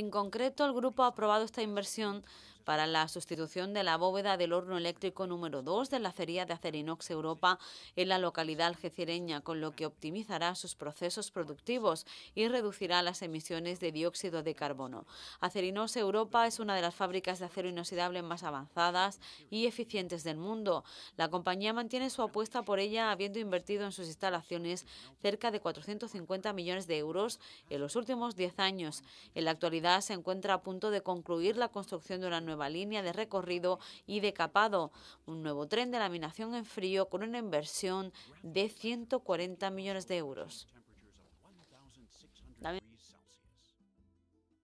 En concreto, el grupo ha aprobado esta inversión para la sustitución de la bóveda del horno eléctrico número 2 de la acería de Acerinox Europa en la localidad algecireña, con lo que optimizará sus procesos productivos y reducirá las emisiones de dióxido de carbono. Acerinox Europa es una de las fábricas de acero inoxidable más avanzadas y eficientes del mundo. La compañía mantiene su apuesta por ella habiendo invertido en sus instalaciones cerca de 450 millones de euros en los últimos 10 años. En la actualidad se encuentra a punto de concluir la construcción de una nueva nueva línea de recorrido y decapado. un nuevo tren de laminación en frío con una inversión de 140 millones de euros.